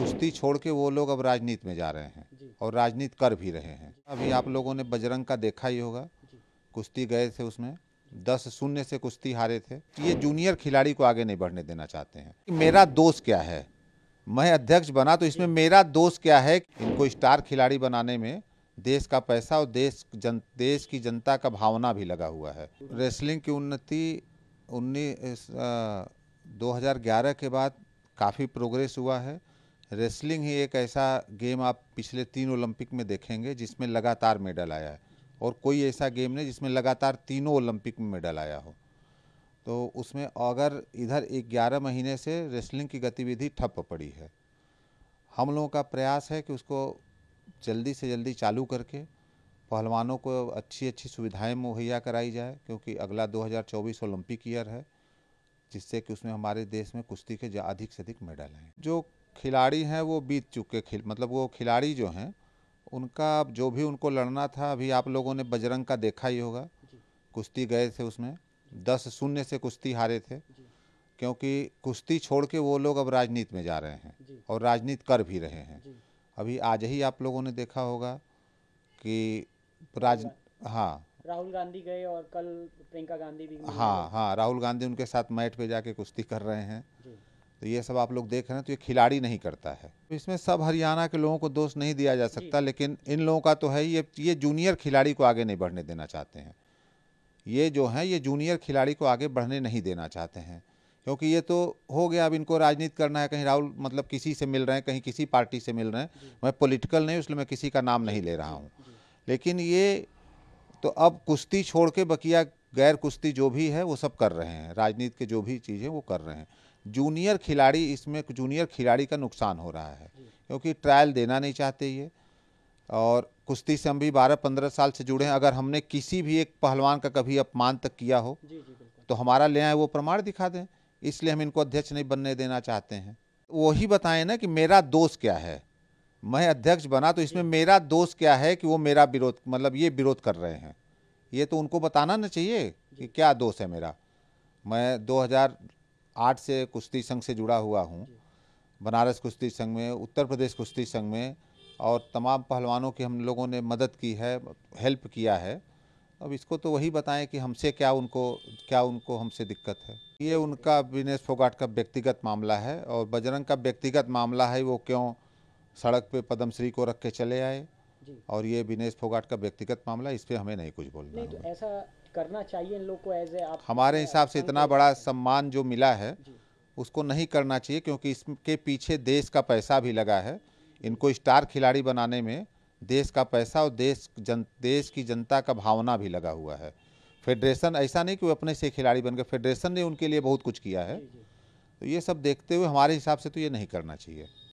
कुश्ती छोड़ के वो लोग अब राजनीति में जा रहे हैं और राजनीति कर भी रहे हैं अभी आप लोगों ने बजरंग का देखा ही होगा कुश्ती गए थे उसमें दस शून्य से कुश्ती हारे थे ये जूनियर खिलाड़ी को आगे नहीं बढ़ने देना चाहते हैं मेरा दोष क्या है मैं अध्यक्ष बना तो इसमें मेरा दोष क्या है इनको स्टार खिलाड़ी बनाने में देश का पैसा और देश जन देश की जनता का भावना भी लगा हुआ है रेसलिंग की उन्नति उन्नीस दो के बाद काफ़ी प्रोग्रेस हुआ है रेसलिंग ही एक ऐसा गेम आप पिछले तीन ओलंपिक में देखेंगे जिसमें लगातार मेडल आया है और कोई ऐसा गेम नहीं जिसमें लगातार तीनों ओलंपिक में मेडल आया हो तो उसमें अगर इधर ग्यारह महीने से रेसलिंग की गतिविधि ठप पड़ी है हम लोगों का प्रयास है कि उसको जल्दी से जल्दी चालू करके पहलवानों को अच्छी अच्छी सुविधाएं मुहैया कराई जाए क्योंकि अगला 2024 ओलंपिक ईयर है जिससे कि उसमें हमारे देश में कुश्ती के अधिक से अधिक मेडल हैं जो खिलाड़ी हैं वो बीत चुके खिल मतलब वो खिलाड़ी जो हैं उनका जो भी उनको लड़ना था अभी आप लोगों ने बजरंग का देखा ही होगा कुश्ती गए थे उसमें दस शून्य से कुश्ती हारे थे क्योंकि कुश्ती छोड़ के वो लोग अब राजनीति में जा रहे हैं और राजनीति कर भी रहे हैं अभी आज ही आप लोगों ने देखा होगा कि राज हाँ राहुल गांधी गए और कल प्रियंका गांधी भी हाँ हाँ राहुल गांधी उनके साथ मैट पे जाके कुश्ती कर रहे हैं तो ये सब आप लोग देख रहे हैं तो ये खिलाड़ी नहीं करता है तो इसमें सब हरियाणा के लोगों को दोष नहीं दिया जा सकता लेकिन इन लोगों का तो है ये ये जूनियर खिलाड़ी को आगे नहीं बढ़ने देना चाहते हैं ये जो हैं ये जूनियर खिलाड़ी को आगे बढ़ने नहीं देना चाहते हैं क्योंकि ये तो हो गया अब इनको राजनीति करना है कहीं राहुल मतलब किसी से मिल रहे हैं कहीं किसी पार्टी से मिल रहे हैं मैं पॉलिटिकल नहीं उसमें मैं किसी का नाम नहीं ले रहा हूँ लेकिन ये तो अब कुश्ती छोड़ के बकिया गैर कुश्ती जो भी है वो सब कर रहे हैं राजनीति के जो भी चीज़ है वो कर रहे हैं जूनियर खिलाड़ी इसमें जूनियर खिलाड़ी का नुकसान हो रहा है क्योंकि ट्रायल देना नहीं चाहते ये और कुश्ती से हम भी 12-15 साल से जुड़े हैं अगर हमने किसी भी एक पहलवान का कभी अपमान तक किया हो तो हमारा ले आए वो प्रमाण दिखा दें इसलिए हम इनको अध्यक्ष नहीं बनने देना चाहते हैं वही बताएं ना कि मेरा दोष क्या है मैं अध्यक्ष बना तो इसमें मेरा दोष क्या है कि वो मेरा विरोध मतलब ये विरोध कर रहे हैं ये तो उनको बताना ना चाहिए कि क्या दोष है मेरा मैं 2008 से कुश्ती संघ से जुड़ा हुआ हूँ बनारस कुश्ती संघ में उत्तर प्रदेश कुश्ती संघ में और तमाम पहलवानों की हम लोगों ने मदद की है हेल्प किया है अब इसको तो वही बताएं कि हमसे क्या उनको क्या उनको हमसे दिक्कत है ये उनका विनेश फोगाट का व्यक्तिगत मामला है और बजरंग का व्यक्तिगत मामला है वो क्यों सड़क पे पद्मश्री को रख के चले आए और ये विनेश फोगाट का व्यक्तिगत मामला इस पर हमें नहीं कुछ बोलना नहीं तो ऐसा करना चाहिए इन लोग को एज ए हमारे हिसाब से इतना बड़ा सम्मान जो मिला है उसको नहीं करना चाहिए क्योंकि इसके पीछे देश का पैसा भी लगा है इनको स्टार खिलाड़ी बनाने में देश का पैसा और देश जन देश की जनता का भावना भी लगा हुआ है फेडरेशन ऐसा नहीं कि वो अपने से खिलाड़ी बन गए फेडरेशन ने उनके लिए बहुत कुछ किया है तो ये सब देखते हुए हमारे हिसाब से तो ये नहीं करना चाहिए